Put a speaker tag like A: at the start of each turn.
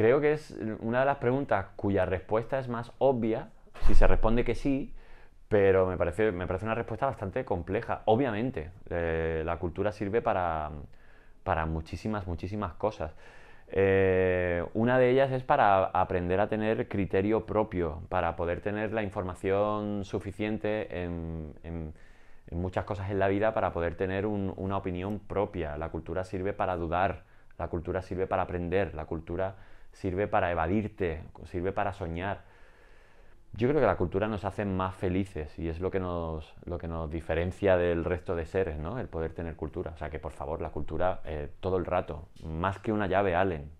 A: creo que es una de las preguntas cuya respuesta es más obvia, si se responde que sí, pero me parece, me parece una respuesta bastante compleja. Obviamente, eh, la cultura sirve para, muchísimas, muchísimas cosas. Eh, una de ellas es para aprender a tener criterio propio, para poder tener la información suficiente en, muchas cosas en la vida, para poder tener una opinión propia. La cultura sirve para dudar, la cultura sirve para aprender, la cultura sirve para evadirte, sirve para soñar. Yo creo que la cultura nos hace más felices y es lo que nos, lo que nos diferencia del resto de seres, ¿no? El poder tener cultura. O sea que por favor, la cultura eh, todo el rato, más que una llave Allen,